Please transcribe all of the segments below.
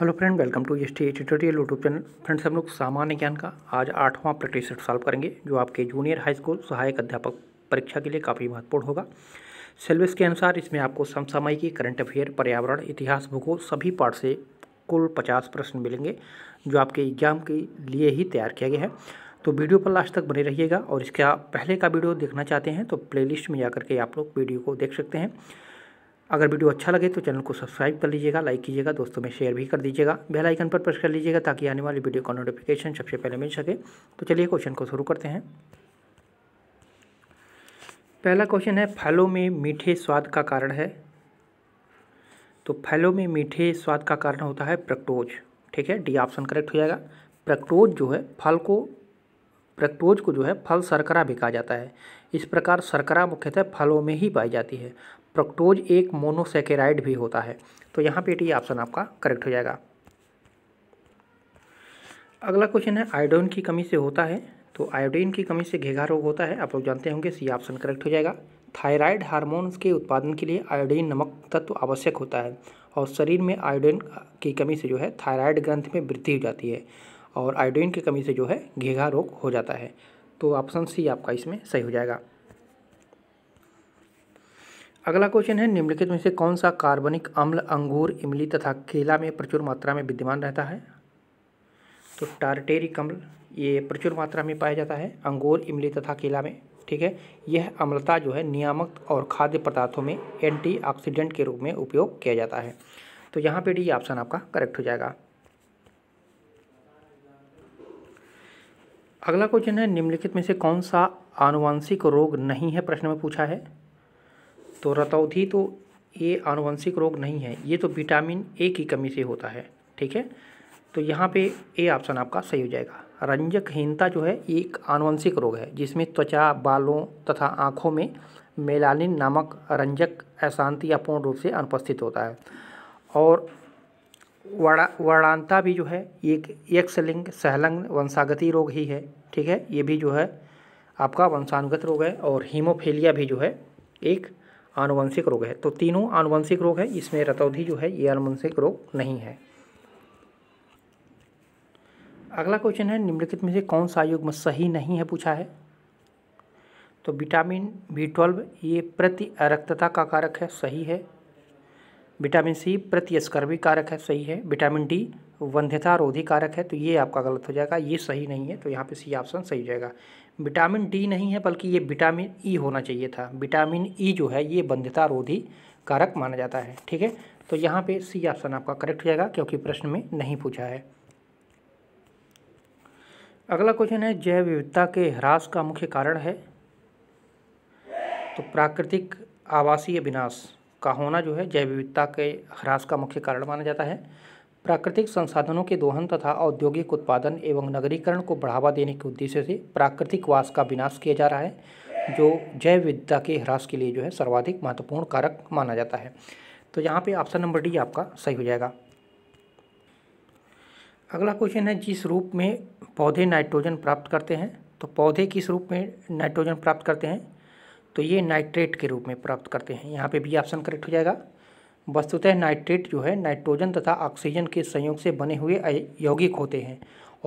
hello friend welcome to S T tutorial YouTube channel friends हम लोग सामान्य ज्ञान का आज आठवां प्रैक्टिस सेट सॉल्व करेंगे जो आपके जूनियर हाई स्कूल सहायक अध्यापक परीक्षा के लिए काफ़ी महत्वपूर्ण होगा सिलेबस के अनुसार इसमें आपको समसामयिकी करंट अफेयर पर्यावरण इतिहास भूगोल सभी पार्ट से कुल पचास प्रश्न मिलेंगे जो आपके एग्जाम के लिए ही तैयार किया गया है तो वीडियो पर लास्ट तक बने रहिएगा और इसका पहले का वीडियो देखना चाहते हैं तो प्ले में जा के आप लोग वीडियो को देख सकते हैं अगर वीडियो अच्छा लगे तो चैनल को सब्सक्राइब कर लीजिएगा लाइक कीजिएगा दोस्तों में शेयर भी कर दीजिएगा बेल आइकन पर प्रेस कर लीजिएगा ताकि आने वाली वीडियो का नोटिफिकेशन सबसे पहले मिल सके तो चलिए क्वेश्चन को शुरू करते हैं पहला क्वेश्चन है फलों में मीठे स्वाद का कारण है तो फलों में मीठे स्वाद का कारण होता है प्रक्टोज ठीक है डी ऑप्शन करेक्ट हो जाएगा प्रक्टोज जो है फल को प्रक्टोज को जो है फल शर्करा भी कहा जाता है इस प्रकार शर्करा मुख्यतः फलों में ही पाई जाती है प्रोक्टोज एक मोनोसेकेराइड भी होता है तो यहाँ पे ये ऑप्शन आपका करेक्ट हो जाएगा अगला क्वेश्चन है आयोडीन की कमी से होता है तो आयोडीन की कमी से घेघा रोग होता है आप लोग जानते होंगे सी ऑप्शन करेक्ट हो जाएगा थायराइड हार्मोन्स के उत्पादन के लिए आयोडीन नमक तत्व आवश्यक होता है और शरीर में आयोडीन की कमी से जो है थायराइड ग्रंथ में वृद्धि हो जाती है और आयोडीन की कमी से जो है घेघा रोग हो जाता है तो ऑप्शन सी आपका इसमें सही हो जाएगा अगला क्वेश्चन है निम्नलिखित में से कौन सा कार्बनिक अम्ल अंगूर इमली तथा केला में प्रचुर मात्रा में विद्यमान रहता है तो टारटेरिक अम्ल ये प्रचुर मात्रा में पाया जाता है अंगूर इमली तथा केला में ठीक है यह अम्लता जो है नियामक और खाद्य पदार्थों में एंटीऑक्सीडेंट के रूप में उपयोग किया जाता है तो यहाँ पे डी ऑप्शन आपका करेक्ट हो जाएगा अगला क्वेश्चन है निम्नलिखित में से कौन सा आनुवंशिक रोग नहीं है प्रश्न में पूछा है तो रतौधी तो ये आनुवंशिक रोग नहीं है ये तो विटामिन ए की कमी से होता है ठीक है तो यहाँ पे ए ऑप्शन आपका सही हो जाएगा रंजकहीनता जो है ये एक आनुवंशिक रोग है जिसमें त्वचा बालों तथा आँखों में मेलानिन नामक रंजक अशांति या पूर्ण रूप से अनुपस्थित होता है और वड़ा वर्णांता भी जो है ये एक यक्षलिंग सहलंग वंशागति रोग ही है ठीक है ये भी जो है आपका वंशानुगत रोग है और हीमोफेलिया भी जो है एक आनुवंशिक रोग है तो तीनों आनुवंशिक रोग है इसमें रतौधी जो है ये आनुवंशिक रोग नहीं है अगला क्वेश्चन है निम्नलिखित में से कौन सा युग्म सही नहीं है पूछा है तो विटामिन बी ट्वेल्व ये प्रति अरक्तता का कारक है सही है विटामिन सी प्रतिस्कर्वी कारक है सही है विटामिन डी वंध्यता रोधी कारक है तो ये आपका गलत हो जाएगा ये सही नहीं है तो यहाँ पे सी ऑप्शन सही हो जाएगा विटामिन डी नहीं है बल्कि ये विटामिन ई होना चाहिए था विटामिन ई जो है ये बंधता रोधी कारक माना जाता है ठीक है तो यहाँ पे सी ऑप्शन आपका करेक्ट हो जाएगा क्योंकि प्रश्न में नहीं पूछा है अगला क्वेश्चन है जैव विविधता के ह्रास का मुख्य कारण है तो प्राकृतिक आवासीय विनाश का होना जो है जैव विविधता के ह्रास का मुख्य कारण माना जाता है प्राकृतिक संसाधनों के दोहन तथा औद्योगिक उत्पादन एवं नगरीकरण को बढ़ावा देने के उद्देश्य से प्राकृतिक वास का विनाश किया जा रहा है जो जैव विविधता के ह्रास के लिए जो है सर्वाधिक महत्वपूर्ण कारक माना जाता है तो यहाँ पे ऑप्शन नंबर डी आपका सही हो जाएगा अगला क्वेश्चन है जिस रूप में पौधे नाइट्रोजन प्राप्त करते हैं तो पौधे किस रूप में नाइट्रोजन प्राप्त करते हैं तो ये नाइट्रेट के रूप में प्राप्त करते हैं यहाँ पे भी ऑप्शन करेक्ट हो जाएगा वस्तुतः नाइट्रेट जो है नाइट्रोजन तथा ऑक्सीजन के संयोग से बने हुए यौगिक होते हैं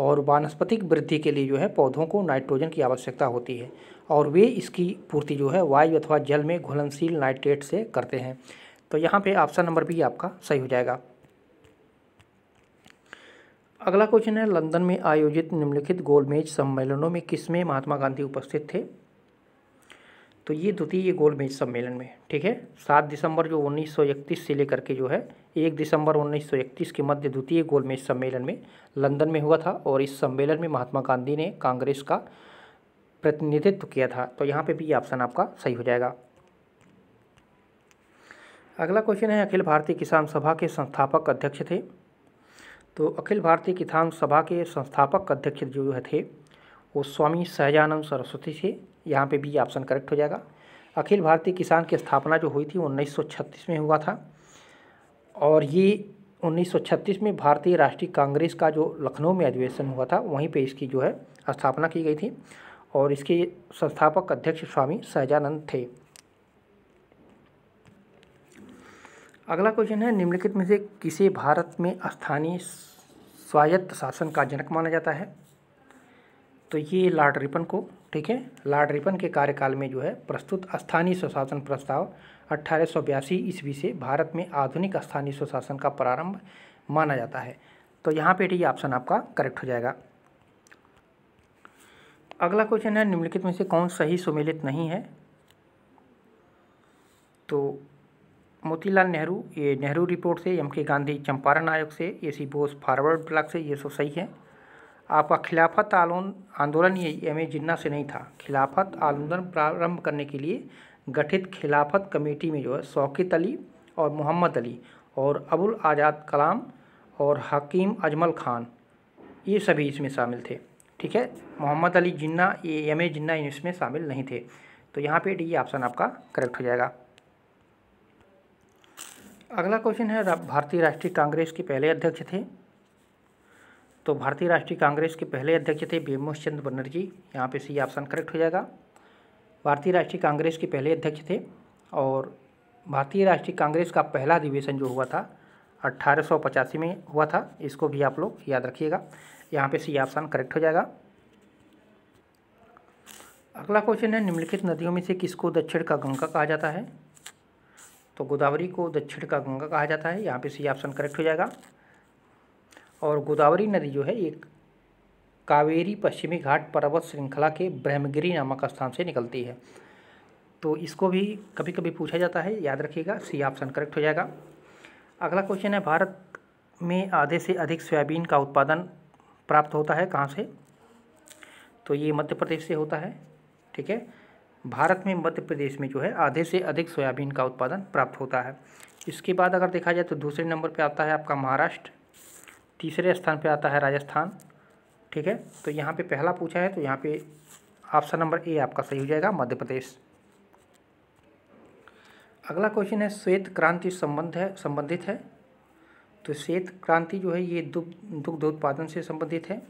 और वानस्पतिक वृद्धि के लिए जो है पौधों को नाइट्रोजन की आवश्यकता होती है और वे इसकी पूर्ति जो है वायु अथवा जल में घुलनशील नाइट्रेट से करते हैं तो यहाँ पे ऑप्शन नंबर बी आपका सही हो जाएगा अगला क्वेश्चन है लंदन में आयोजित निम्नलिखित गोलमेज सम्मेलनों में किसमें महात्मा गांधी उपस्थित थे तो ये द्वितीय गोल मेज सम्मेलन में ठीक है सात दिसंबर जो 1931 से लेकर के जो है एक दिसंबर 1931 के मध्य द्वितीय गोल मेज सम्मेलन में लंदन में हुआ था और इस सम्मेलन में महात्मा गांधी ने कांग्रेस का प्रतिनिधित्व किया था तो यहाँ पे भी ऑप्शन आपका सही हो जाएगा अगला क्वेश्चन है अखिल भारतीय किसान सभा के संस्थापक अध्यक्ष थे तो अखिल भारतीय किसान सभा के संस्थापक अध्यक्ष जो थे वो स्वामी सहजानंद सरस्वती थे यहाँ पे ये ऑप्शन करेक्ट हो जाएगा अखिल भारतीय किसान की स्थापना जो हुई थी उन्नीस में हुआ था और ये 1936 में भारतीय राष्ट्रीय कांग्रेस का जो लखनऊ में अधिवेशन हुआ था वहीं पे इसकी जो है स्थापना की गई थी और इसके संस्थापक अध्यक्ष स्वामी सहजानंद थे अगला क्वेश्चन है निम्नलिखित में से किसे भारत में स्थानीय स्वायत्त शासन का जनक माना जाता है तो ये लॉर्ड रिपन को ठीक है लॉर्ड रिपन के कार्यकाल में जो है प्रस्तुत स्थानीय स्वशासन प्रस्ताव अट्ठारह सौ बयासी ईस्वी से भारत में आधुनिक स्थानीय स्वशासन का प्रारंभ माना जाता है तो यहाँ पे ये ऑप्शन आपका करेक्ट हो जाएगा अगला क्वेश्चन है निम्नलिखित में से कौन सही सुमेलित नहीं है तो मोतीलाल नेहरू ये नेहरू रिपोर्ट से एम के गांधी चंपारण आयोग से A C Bose forward block से ये सब सही है आपका खिलाफत आंदोलन ये एम ए जिन्ना से नहीं था खिलाफत आंदोलन प्रारंभ करने के लिए गठित खिलाफत कमेटी में जो है शौकत अली और मोहम्मद अली और अबुल आज़ाद कलाम और हकीम अजमल खान ये सभी इसमें शामिल थे ठीक है मोहम्मद अली जिन्ना ये एम ए जिन्ना इसमें शामिल नहीं थे तो यहाँ पे डी ऑप्शन आपका करेक्ट हो जाएगा अगला क्वेश्चन है भारतीय राष्ट्रीय कांग्रेस के पहले अध्यक्ष थे तो भारतीय राष्ट्रीय कांग्रेस के पहले अध्यक्ष थे भीमोश चंद्र बनर्जी यहाँ पे सी ऑप्शन करेक्ट हो जाएगा भारतीय राष्ट्रीय कांग्रेस के पहले अध्यक्ष थे और भारतीय राष्ट्रीय कांग्रेस का पहला अधिवेशन जो हुआ था अट्ठारह में हुआ था इसको भी आप लोग याद रखिएगा यहाँ पे सी ऑप्शन करेक्ट हो जाएगा अगला क्वेश्चन है निम्नलिखित नदियों में से किसको दक्षिण का गंगा कहा जाता है तो गोदावरी को दक्षिण का गंगा कहा जाता है यहाँ पे सी ऑप्शन करेक्ट हो जाएगा और गोदावरी नदी जो है एक कावेरी पश्चिमी घाट पर्वत श्रृंखला के ब्रह्मगिरी नामक स्थान से निकलती है तो इसको भी कभी कभी पूछा जाता है याद रखिएगा सी ऑप्शन करेक्ट हो जाएगा अगला क्वेश्चन है भारत में आधे से अधिक सोयाबीन का उत्पादन प्राप्त होता है कहाँ से तो ये मध्य प्रदेश से होता है ठीक है भारत में मध्य प्रदेश में जो है आधे से अधिक सोयाबीन का उत्पादन प्राप्त होता है इसके बाद अगर देखा जाए तो दूसरे नंबर पे आता है आपका महाराष्ट्र तीसरे स्थान पे आता है राजस्थान ठीक है तो यहाँ पे पहला पूछा है तो यहाँ पे ऑप्शन नंबर ए आपका सही हो जाएगा मध्य प्रदेश अगला क्वेश्चन है श्वेत क्रांति संबंध है संबंधित है तो श्वेत क्रांति जो है ये दुग्ध दुग्ध उत्पादन से संबंधित है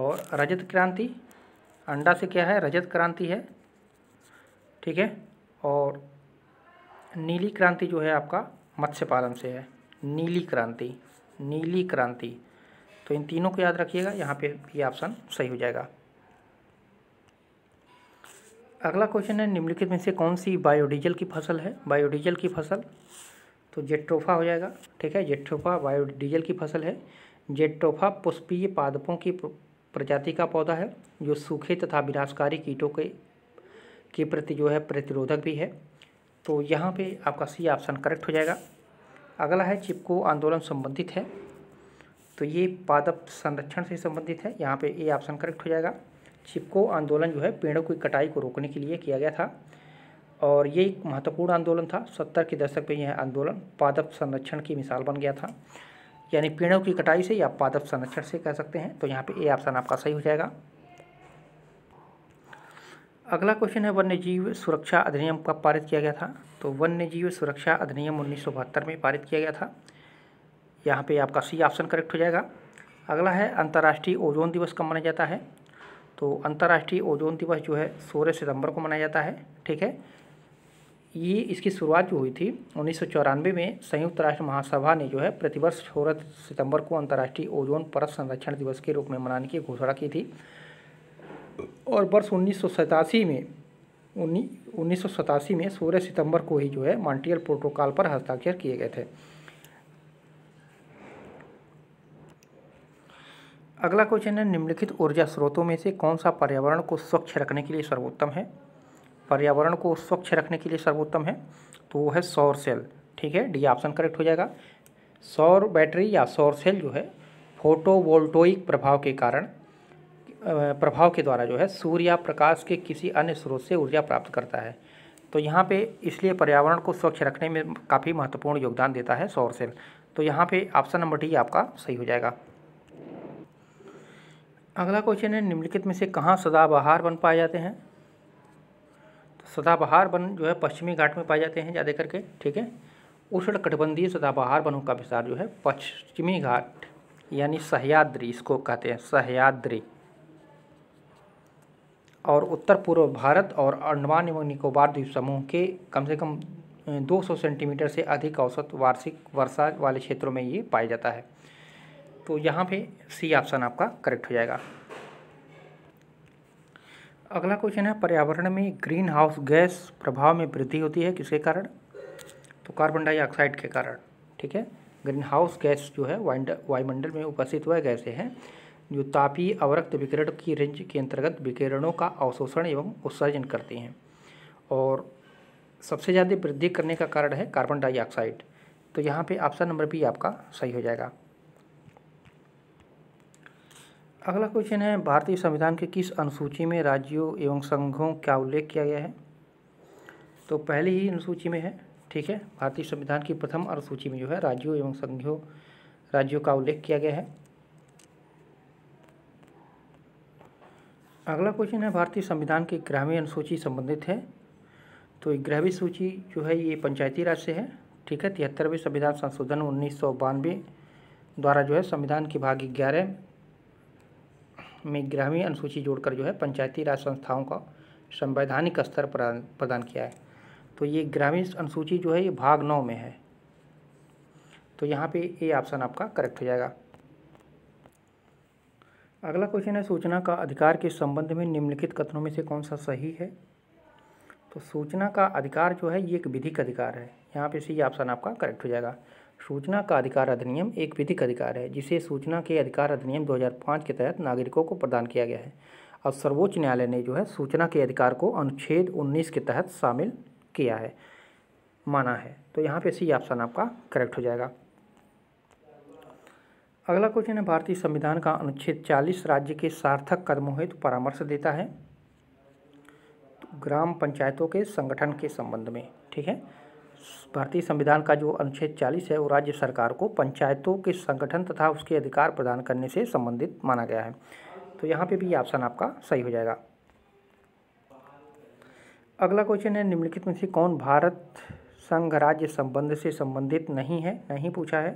और रजत क्रांति अंडा से क्या है रजत क्रांति है ठीक है और नीली क्रांति जो है आपका मत्स्य पालन से है नीली क्रांति नीली क्रांति तो इन तीनों को याद रखिएगा यहाँ पे ये ऑप्शन सही हो जाएगा अगला क्वेश्चन है निम्नलिखित में से कौन सी बायोडीजल की फसल है बायोडीजल की फसल तो जेट्रोफा हो जाएगा ठीक है जेट्रोफा बायोडीजल की फसल है जेट्रोफा पुष्पीय पादपों की प्रजाति का पौधा है जो सूखे तथा विनाशकारी कीटों के के प्रति जो है प्रतिरोधक भी है तो यहाँ पे आपका सी ऑप्शन करेक्ट हो जाएगा अगला है चिपको आंदोलन संबंधित है तो ये पादप संरक्षण से संबंधित है यहाँ पे ए ऑप्शन करेक्ट हो जाएगा चिपको आंदोलन जो है पेड़ों की कटाई को रोकने के लिए किया गया था और ये एक महत्वपूर्ण आंदोलन था सत्तर के दशक में यह आंदोलन पादप संरक्षण की मिसाल बन गया था यानी पेड़ों की कटाई से या पादप संरक्षण से कह सकते हैं तो यहाँ पे ए ऑप्शन आपका सही हो जाएगा अगला क्वेश्चन है वन्य जीव सुरक्षा अधिनियम कब पारित किया गया था तो वन्य जीव सुरक्षा अधिनियम उन्नीस में पारित किया गया था यहाँ पे आपका सी ऑप्शन करेक्ट हो जाएगा अगला है अंतर्राष्ट्रीय ओजोन दिवस कब मनाया जाता है तो अंतर्राष्ट्रीय ओजोन दिवस जो है सोलह सितंबर को मनाया जाता है ठीक है ये इसकी शुरुआत जो हुई थी उन्नीस में संयुक्त राष्ट्र महासभा ने जो है प्रतिवर्ष सोलह सितंबर को अंतर्राष्ट्रीय ओजोन परत संरक्षण दिवस के रूप में मनाने की घोषणा की थी और वर्ष उन्नीस में उन्नीस में सोलह सितंबर को ही जो है मॉन्टियल प्रोटोकॉल पर हस्ताक्षर किए गए थे अगला क्वेश्चन है निम्नलिखित ऊर्जा स्रोतों में से कौन सा पर्यावरण को स्वच्छ रखने के लिए सर्वोत्तम है पर्यावरण को स्वच्छ रखने के लिए सर्वोत्तम है तो वो है सौर सेल ठीक है डी ऑप्शन करेक्ट हो जाएगा सौर बैटरी या सौर सेल जो है फोटोवोल्टोइक प्रभाव के कारण प्रभाव के द्वारा जो है सूर्य या प्रकाश के किसी अन्य स्रोत से ऊर्जा प्राप्त करता है तो यहाँ पे इसलिए पर्यावरण को स्वच्छ रखने में काफ़ी महत्वपूर्ण योगदान देता है सौर सेल तो यहाँ पे ऑप्शन नंबर डी आपका सही हो जाएगा अगला क्वेश्चन है निम्नलिखित में से कहाँ सदाबहार वन पाए जाते हैं तो सदाबहार वन जो है पश्चिमी घाट में पाए जाते हैं ज़्यादा करके ठीक है उष्ण कटबंधीय सदाबहार वनों का विस्तार जो है पश्चिमी घाट यानी सहयाद्री इसको कहते हैं सहयाद्री और उत्तर पूर्व भारत और अंडमान एवं निकोबार द्वीप समूह के कम से कम 200 सेंटीमीटर से अधिक औसत वार्षिक वर्षा वाले क्षेत्रों में ये पाया जाता है तो यहाँ पे सी ऑप्शन आपका करेक्ट हो जाएगा अगला क्वेश्चन है पर्यावरण में ग्रीन हाउस गैस प्रभाव में वृद्धि होती है किसके कारण तो कार्बन डाइऑक्साइड के कारण ठीक है ग्रीन हाउस गैस जो है वायुमंडल में उपस्थित हुआ गैसे हैं जो तापीय अवरक्त विकिरण की रेंज के अंतर्गत विकिरणों का अवशोषण एवं उत्सर्जन करते हैं और सबसे ज़्यादा वृद्धि करने का कारण है कार्बन डाइऑक्साइड तो यहाँ पे ऑप्शन नंबर बी आपका सही हो जाएगा अगला क्वेश्चन है भारतीय संविधान के किस अनुसूची में राज्यों एवं संघों का उल्लेख किया गया है तो पहले ही अनुसूची में है ठीक है भारतीय संविधान की प्रथम अनुसूची में जो है राज्यों एवं संघों राज्यों का उल्लेख किया गया है अगला क्वेश्चन है भारतीय संविधान की ग्रामीण अनुसूची संबंधित है तो ग्यारहवीं सूची जो है ये पंचायती राज से है ठीक है तिहत्तरवें संविधान संशोधन उन्नीस द्वारा जो है संविधान की भाग ग्यारह में ग्रामीण अनुसूची जोड़कर जो है पंचायती राज संस्थाओं का संवैधानिक स्तर प्रदान किया है तो ये ग्रामीण अनुसूची जो है ये भाग नौ में है तो यहाँ पे ये ऑप्शन आपका करेक्ट हो जाएगा अगला क्वेश्चन है सूचना का अधिकार के संबंध में निम्नलिखित कथनों में से कौन सा सही है तो सूचना का अधिकार जो है ये एक विधिक अधिकार है यहाँ पे सी ऑप्शन आपका करेक्ट हो जाएगा सूचना का अधिकार अधिनियम एक विधिक अधिकार है जिसे सूचना के अधिकार अधिनियम 2005 के तहत नागरिकों को प्रदान किया गया है और सर्वोच्च न्यायालय ने जो है सूचना के अधिकार को अनुच्छेद उन्नीस के तहत शामिल किया है माना है तो यहाँ पे सी ऑप्शन आपका करेक्ट हो जाएगा अगला क्वेश्चन है भारतीय संविधान का अनुच्छेद 40 राज्य के सार्थक कदमों हेतु परामर्श देता है तो ग्राम पंचायतों के संगठन के संबंध में ठीक है भारतीय संविधान का जो अनुच्छेद 40 है वो राज्य सरकार को पंचायतों के संगठन तथा उसके अधिकार प्रदान करने से संबंधित माना गया है तो यहाँ पे भी ये ऑप्शन आपका सही हो जाएगा अगला क्वेश्चन है निम्नलिखित में से कौन भारत संघ राज्य संबंध से संबंधित नहीं है नहीं पूछा है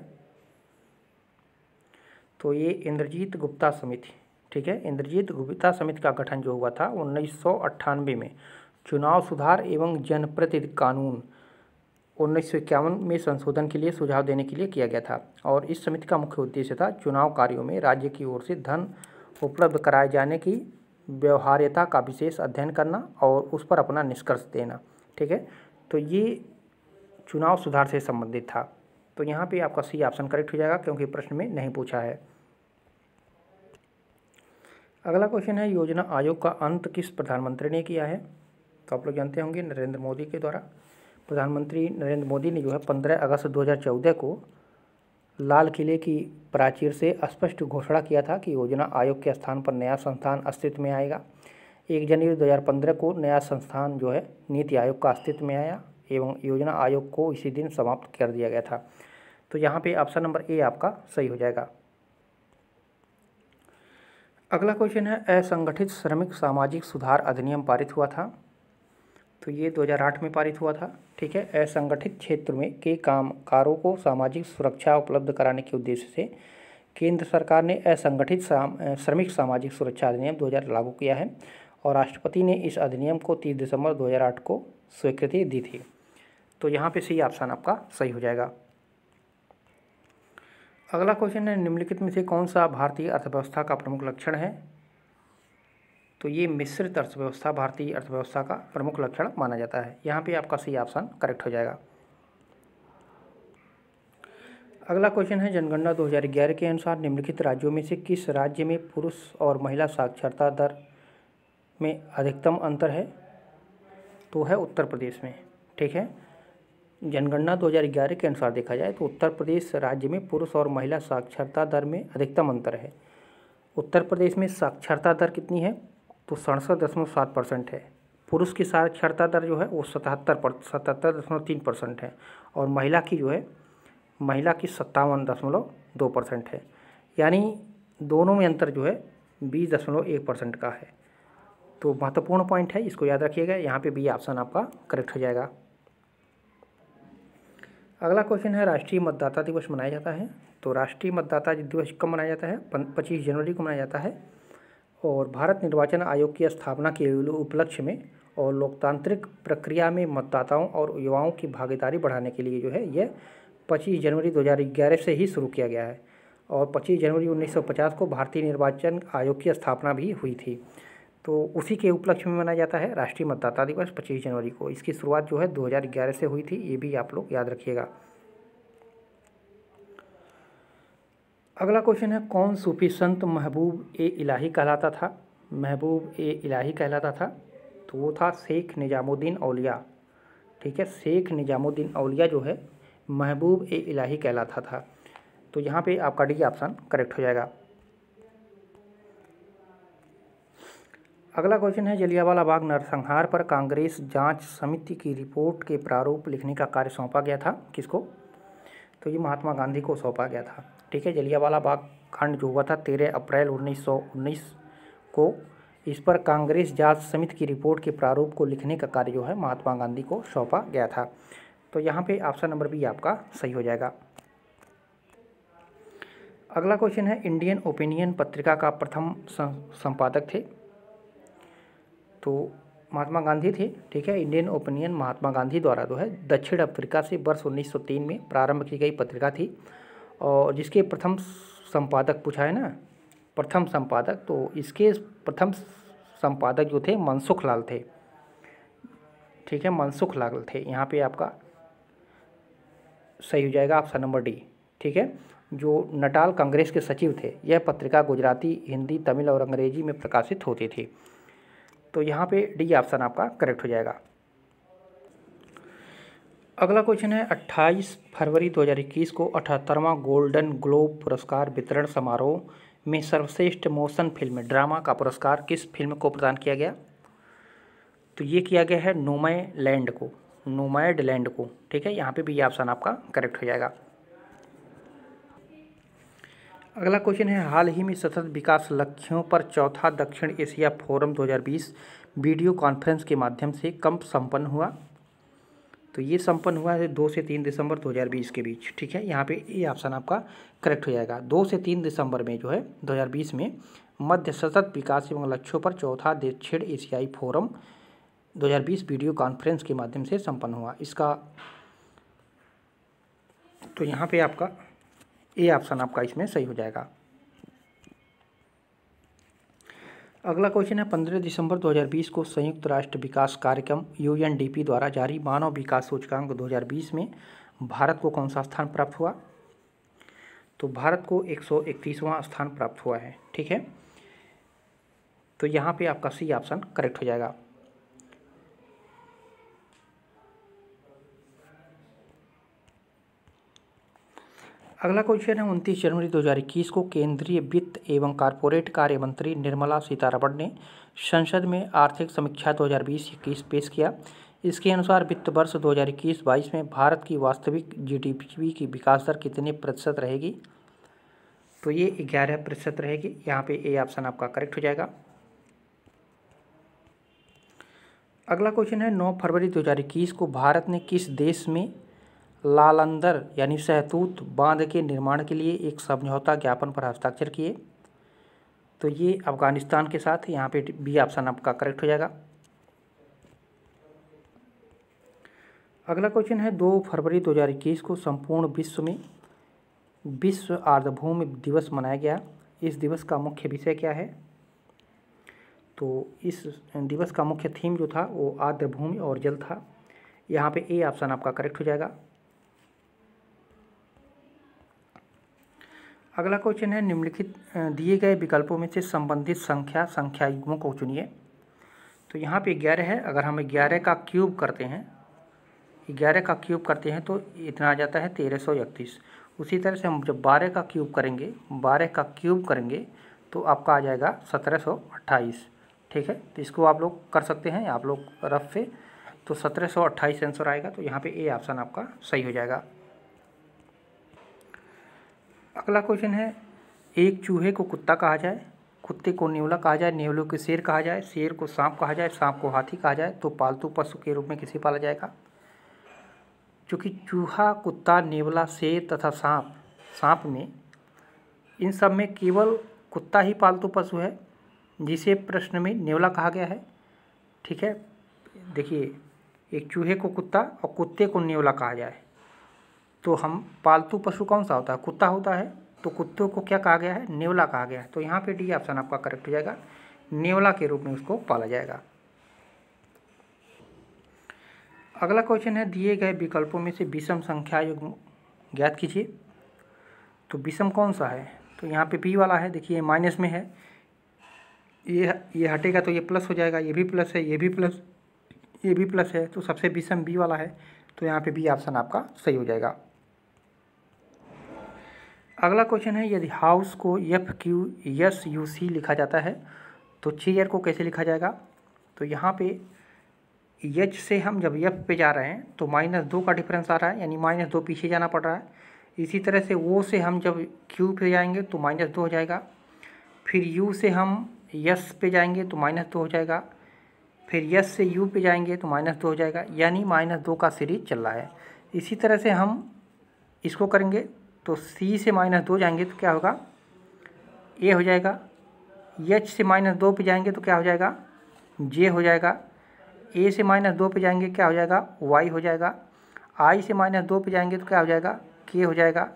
तो ये इंद्रजीत गुप्ता समिति ठीक है इंद्रजीत गुप्ता समिति का गठन जो हुआ था उन्नीस में चुनाव सुधार एवं जनप्रतिनिधि कानून उन्नीस में संशोधन के लिए सुझाव देने के लिए किया गया था और इस समिति का मुख्य उद्देश्य था चुनाव कार्यों में राज्य की ओर से धन उपलब्ध कराए जाने की व्यवहार्यता का विशेष अध्ययन करना और उस पर अपना निष्कर्ष देना ठीक है तो ये चुनाव सुधार से संबंधित था तो यहाँ पे आपका सी ऑप्शन करेक्ट हो जाएगा क्योंकि प्रश्न में नहीं पूछा है अगला क्वेश्चन है योजना आयोग का अंत किस प्रधानमंत्री ने किया है तो आप लोग जानते होंगे नरेंद्र मोदी के द्वारा प्रधानमंत्री नरेंद्र मोदी ने जो है पंद्रह अगस्त दो को लाल किले की प्राचीर से स्पष्ट घोषणा किया था कि योजना आयोग के स्थान पर नया संस्थान अस्तित्व में आएगा एक जनवरी 2015 को नया संस्थान जो है नीति आयोग का अस्तित्व में आया एवं योजना आयोग को इसी दिन समाप्त कर दिया गया था तो यहाँ पे ऑप्शन नंबर ए आपका सही हो जाएगा अगला क्वेश्चन है असंगठित श्रमिक सामाजिक सुधार अधिनियम पारित हुआ था तो ये 2008 में पारित हुआ था ठीक है असंगठित क्षेत्र में के कामकारों को सामाजिक सुरक्षा उपलब्ध कराने के उद्देश्य से केंद्र सरकार ने असंगठित साम, श्रमिक सामाजिक सुरक्षा अधिनियम 2000 लागू किया है और राष्ट्रपति ने इस अधिनियम को तीस दिसंबर 2008 को स्वीकृति दी थी तो यहाँ पे सही ऑप्शन आपका सही हो जाएगा अगला क्वेश्चन है निम्नलिखित में से कौन सा भारतीय अर्थव्यवस्था का प्रमुख लक्षण है तो ये मिश्रित अर्थव्यवस्था भारतीय अर्थव्यवस्था का प्रमुख लक्षण माना जाता है यहाँ पे आपका सही ऑप्शन करेक्ट हो जाएगा अगला क्वेश्चन है जनगणना 2011 के अनुसार निम्नलिखित राज्यों में से किस राज्य में पुरुष और महिला साक्षरता दर में अधिकतम अंतर है तो है उत्तर प्रदेश में ठीक है जनगणना 2011 के अनुसार देखा जाए तो उत्तर प्रदेश राज्य में पुरुष और महिला साक्षरता दर में अधिकतम अंतर है उत्तर प्रदेश में साक्षरता दर कितनी है तो सड़सठ दशमलव सात परसेंट है पुरुष की साक्षरता दर जो है वो सतहत्तर पर सतहत्तर दशमलव तीन परसेंट है और महिला की जो है महिला की सत्तावन दशमलव दो परसेंट है यानी दोनों में अंतर जो है बीस दशमलव एक परसेंट का है तो महत्वपूर्ण पॉइंट है इसको याद रखिएगा यहाँ पे बी ऑप्शन आपका करेक्ट हो जाएगा अगला क्वेश्चन है राष्ट्रीय मतदाता दिवस मनाया जाता है तो राष्ट्रीय मतदाता दिवस कब मनाया जाता है पच्चीस जनवरी को मनाया जाता है और भारत निर्वाचन आयोग की स्थापना के उपलक्ष्य में और लोकतांत्रिक प्रक्रिया में मतदाताओं और युवाओं की भागीदारी बढ़ाने के लिए जो है यह 25 जनवरी 2011 से ही शुरू किया गया है और 25 जनवरी 1950 को भारतीय निर्वाचन आयोग की स्थापना भी हुई थी तो उसी के उपलक्ष्य में मनाया जाता है राष्ट्रीय मतदाता दिवस पच्चीस जनवरी को इसकी शुरुआत जो है 2011 से हुई थी ये भी आप लोग याद रखिएगा अगला क्वेश्चन है कौन सूफी संत महबूब ए इलाही कहलाता था महबूब ए इलाही कहलाता था तो वो था शेख निज़ामुद्दीन अलिया ठीक है शेख निज़ामुद्दीन अलिया जो है महबूब ए इलाही कहलाता था तो यहाँ पे आपका डी ऑप्शन करेक्ट हो जाएगा अगला क्वेश्चन है जलियावाला बाग नरसंहार पर कांग्रेस जांच समिति की रिपोर्ट के प्रारूप लिखने का कार्य सौंपा गया था किसको तो ये महात्मा गांधी को सौंपा गया था ठीक है जलियावाला बाग कांड जो हुआ था तेरह अप्रैल उन्नीस को इस पर कांग्रेस जांच समिति की रिपोर्ट के प्रारूप को लिखने का कार्य जो है महात्मा गांधी को सौंपा गया था तो यहाँ पर ऑप्शन नंबर बी आपका सही हो जाएगा अगला क्वेश्चन है इंडियन ओपिनियन पत्रिका का प्रथम संपादक थे तो महात्मा गांधी थे ठीक है इंडियन ओपिनियन महात्मा गांधी द्वारा जो है दक्षिण अफ्रीका से वर्ष 1903 में प्रारंभ की गई पत्रिका थी और जिसके प्रथम संपादक पूछा है ना प्रथम संपादक तो इसके प्रथम संपादक जो थे मनसुख लाल थे ठीक है मनसुख लाल थे यहाँ पे आपका सही हो जाएगा ऑप्शन नंबर डी ठीक है जो नटाल कांग्रेस के सचिव थे यह पत्रिका गुजराती हिंदी तमिल और अंग्रेजी में प्रकाशित होती थी तो यहाँ पे डी ऑप्शन आपका करेक्ट हो जाएगा अगला क्वेश्चन है 28 फरवरी 2021 को अठहत्तरवा गोल्डन ग्लोब पुरस्कार वितरण समारोह में सर्वश्रेष्ठ मोशन फिल्म ड्रामा का पुरस्कार किस फिल्म को प्रदान किया गया तो ये किया गया है नोमय लैंड को नोमैड लैंड को ठीक है यहाँ पे भी ये ऑप्शन आपका करेक्ट हो जाएगा अगला क्वेश्चन है हाल ही में सतत विकास लक्ष्यों पर चौथा दक्षिण एशिया फोरम 2020 वीडियो कॉन्फ्रेंस के माध्यम से कब संपन्न हुआ तो ये संपन्न हुआ है दो से तीन दिसंबर 2020 के बीच ठीक है यहाँ पे ये ऑप्शन आपका करेक्ट हो जाएगा दो से तीन दिसंबर में जो है 2020 में मध्य सतत विकास एवं लक्ष्यों पर चौथा दक्षिण एशियाई फोरम 2020 वीडियो कॉन्फ्रेंस के माध्यम से संपन्न हुआ इसका तो यहाँ पे आपका ए ऑप्शन आपका इसमें सही हो जाएगा अगला क्वेश्चन है पंद्रह दिसंबर 2020 को संयुक्त राष्ट्र विकास कार्यक्रम यूएनडीपी द्वारा जारी मानव विकास सूचकांक 2020 में भारत को कौन सा स्थान प्राप्त हुआ तो भारत को इकतीसवां स्थान प्राप्त हुआ है ठीक है तो यहाँ पे आपका सी ऑप्शन करेक्ट हो जाएगा अगला क्वेश्चन है उनतीस जनवरी 2021 को केंद्रीय वित्त एवं कॉरपोरेट कार्य मंत्री निर्मला सीतारमण ने संसद में आर्थिक समीक्षा 2020-21 पेश किया इसके अनुसार वित्त वर्ष 2021-22 में भारत की वास्तविक जीडीपी की विकास दर कितने प्रतिशत रहेगी तो ये ग्यारह प्रतिशत रहेगी यहाँ पे ए ऑप्शन आपका करेक्ट हो जाएगा अगला क्वेश्चन है नौ फरवरी इक्कीस को भारत ने किस देश में लालंदर यानी सहतूत बांध के निर्माण के लिए एक समझौता ज्ञापन पर हस्ताक्षर किए तो ये अफ़गानिस्तान के साथ यहाँ पे बी ऑप्शन आपका करेक्ट हो जाएगा अगला क्वेश्चन है दो फरवरी 2021 को संपूर्ण विश्व में विश्व आर्द्रभूमि दिवस मनाया गया इस दिवस का मुख्य विषय क्या है तो इस दिवस का मुख्य थीम जो था वो आर्द्रभूमि और जल था यहाँ पे ए ऑप्शन आपका करेक्ट हो जाएगा अगला क्वेश्चन है निम्नलिखित दिए गए विकल्पों में से संबंधित संख्या संख्या युग्मों को चुनिए तो यहाँ पे ग्यारह है अगर हम ग्यारह का क्यूब करते हैं ग्यारह का क्यूब करते हैं तो इतना आ जाता है तेरह सौ इकतीस उसी तरह से हम जब बारह का क्यूब करेंगे बारह का क्यूब करेंगे तो आपका आ जाएगा सत्रह सौ अट्ठाईस ठीक है तो इसको आप लोग कर सकते हैं आप लोग रफ से तो सत्रह सौ अट्ठाईस आंसर आएगा तो यहाँ पर ए ऑप्शन आपका सही हो जाएगा अगला क्वेश्चन है एक चूहे को कुत्ता कहा जाए कुत्ते को नेवला कहा जाए नेवले को शेर कहा जाए शेर को सांप कहा जाए सांप को हाथी कहा जाए तो पालतू पशु के रूप में किसे पाला जाएगा चूँकि चूहा कुत्ता नेवला शेर तथा सांप सांप में इन सब में केवल कुत्ता ही पालतू पशु है जिसे प्रश्न में नेवला कहा गया है ठीक है देखिए एक चूहे को कुत्ता और कुत्ते को नेवला कहा जाए तो हम पालतू पशु कौन सा होता है कुत्ता होता है तो कुत्तों को क्या कहा गया है नेवला कहा गया है तो यहाँ पे डी ऑप्शन आपका करेक्ट हो जाएगा नेवला के रूप में उसको पाला जाएगा अगला क्वेश्चन है दिए गए विकल्पों में से विषम संख्या युग ज्ञात कीजिए तो विषम कौन सा है तो यहाँ पे बी वाला है देखिए माइनस में है ये ये हटेगा तो ये प्लस हो जाएगा ये भी प्लस है ये भी प्लस ये भी प्लस है तो सबसे विषम बी वाला है तो यहाँ पे बी ऑप्शन आपका सही हो जाएगा अगला क्वेश्चन है यदि हाउस को F Q S U C लिखा जाता है तो चेयर को कैसे लिखा जाएगा तो यहाँ पे एच से हम जब एफ पे जा रहे हैं तो माइनस दो का डिफरेंस आ रहा है यानी माइनस दो पीछे जाना पड़ रहा है इसी तरह से ओ से हम जब क्यू पे जाएंगे तो माइनस दो हो जाएगा फिर यू से हम यस पे जाएंगे तो माइनस दो हो जाएगा फिर यस से यू पे जाएंगे तो माइनस दो हो जाएगा यानी माइनस दो का सीरीज चल रहा है इसी तरह से हम इसको करेंगे तो सी से माइनस दो जाएंगे तो क्या होगा ए हो जाएगा एच से माइनस दो पे जाएंगे तो क्या हो जाएगा जे हो जाएगा ए से माइनस दो पे जाएंगे क्या हो जाएगा वाई हो जाएगा आई से माइनस दो पे जाएंगे तो क्या हो जाएगा के हो जाएगा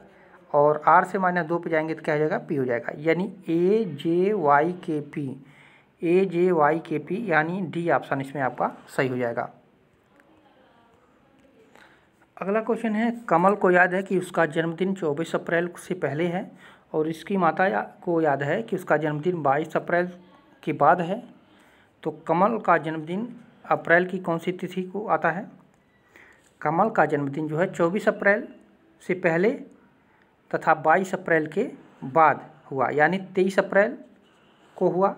और आर से माइनस दो पे जाएंगे तो क्या हो जाएगा पी हो जाएगा यानी A J Y K P A J Y K P यानी डी ऑप्शन इसमें आपका सही हो जाएगा अगला क्वेश्चन है कमल को याद है कि उसका जन्मदिन 24 अप्रैल से पहले है और इसकी माता या, को याद है कि उसका जन्मदिन 22 अप्रैल के बाद है तो कमल का जन्मदिन अप्रैल की कौन सी तिथि को आता है कमल का जन्मदिन जो है 24 अप्रैल से पहले तथा 22 अप्रैल के बाद हुआ यानी 23 अप्रैल को हुआ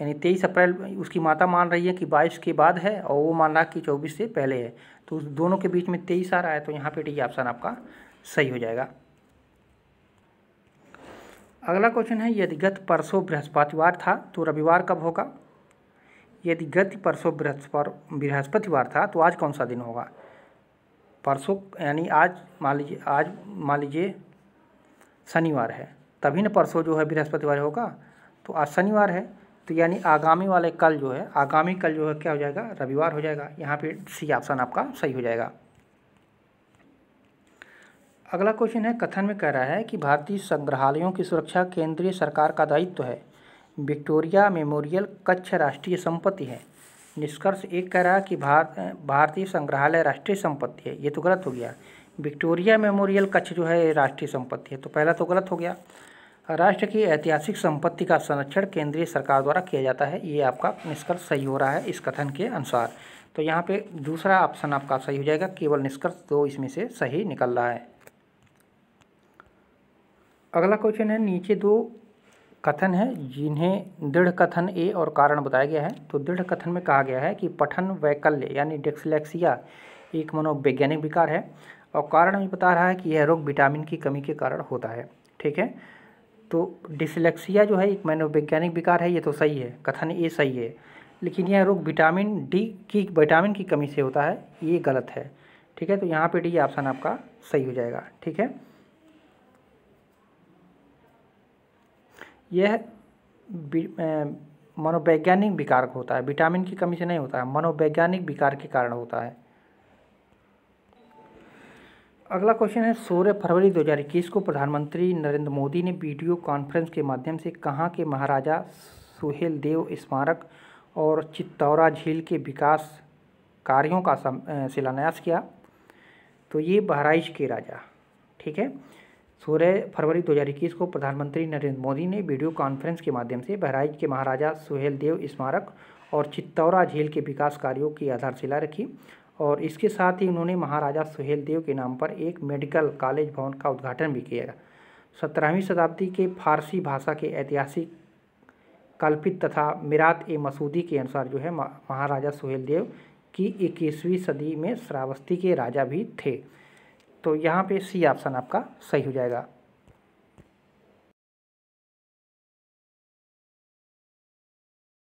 यानी तेईस अप्रैल उसकी माता मान रही है कि बाईस के बाद है और वो मान रहा कि चौबीस से पहले है तो दोनों के बीच में तेईस आ रहा है तो यहाँ पे डी ऑप्शन आपका सही हो जाएगा अगला क्वेश्चन है यदि गत परसों बृहस्पतिवार था तो रविवार कब होगा यदि गत परसों बृहस्पर बृहस्पतिवार था तो आज कौन सा दिन होगा परसों यानी आज मान लीजिए आज मान लीजिए शनिवार है तभी ना परसों जो है बृहस्पतिवार होगा तो आज शनिवार है तो यानी आगामी वाले कल जो है आगामी कल जो है क्या हो जाएगा रविवार हो जाएगा यहाँ पे सी ऑप्शन आपका सही हो जाएगा अगला क्वेश्चन है कथन में कह रहा है कि भारतीय संग्रहालयों की सुरक्षा केंद्रीय सरकार का दायित्व तो है विक्टोरिया मेमोरियल कच्छ राष्ट्रीय संपत्ति है निष्कर्ष एक कह रहा है कि भारत भारतीय संग्रहालय राष्ट्रीय संपत्ति है ये तो गलत हो गया विक्टोरिया मेमोरियल कच्छ जो है राष्ट्रीय संपत्ति है तो पहला तो गलत हो गया राष्ट्र की ऐतिहासिक संपत्ति का संरक्षण केंद्रीय सरकार द्वारा किया जाता है ये आपका निष्कर्ष सही हो रहा है इस कथन के अनुसार तो यहाँ पे दूसरा ऑप्शन आपका सही हो जाएगा केवल निष्कर्ष दो इसमें से सही निकल रहा है अगला क्वेश्चन है नीचे दो कथन है जिन्हें दृढ़ कथन ए और कारण बताया गया है तो दृढ़ कथन में कहा गया है कि पठन वैकल्य यानी डिस्लेक्सिया एक मनोवैज्ञानिक विकार है और कारण भी बता रहा है कि यह रोग विटामिन की कमी के कारण होता है ठीक है तो डिसलेक्सिया जो है एक मनोवैज्ञानिक विकार है ये तो सही है कथन ये सही है लेकिन यह रोग विटामिन डी की विटामिन की कमी से होता है ये गलत है ठीक है तो यहाँ पे डी ऑप्शन आपका सही हो जाएगा ठीक है यह मनोवैज्ञानिक विकार होता है विटामिन की कमी से नहीं होता है मनोवैज्ञानिक विकार के कारण होता है अगला क्वेश्चन है सोलह फरवरी 2021 को प्रधानमंत्री नरेंद्र मोदी ने वीडियो कॉन्फ्रेंस के माध्यम से कहाँ के महाराजा सुहेल देव स्मारक और चित्तौरा झील के विकास कार्यों का शिलान्यास किया तो ये बहराइच के राजा ठीक है सोलह फरवरी 2021 को प्रधानमंत्री नरेंद्र मोदी ने वीडियो कॉन्फ्रेंस के माध्यम से बहराइच के महाराजा सुहेल देव स्मारक और चित्तौरा झील के विकास कार्यों की आधारशिला रखी और इसके साथ ही उन्होंने महाराजा सुहेल देव के नाम पर एक मेडिकल कॉलेज भवन का उद्घाटन भी किया सत्रहवीं शताब्दी के फारसी भाषा के ऐतिहासिक कल्पित तथा मिरात ए मसूदी के अनुसार जो है महाराजा सुहेलदेव की इक्कीसवीं सदी में श्रावस्ती के राजा भी थे तो यहाँ पे सी ऑप्शन आपका सही हो जाएगा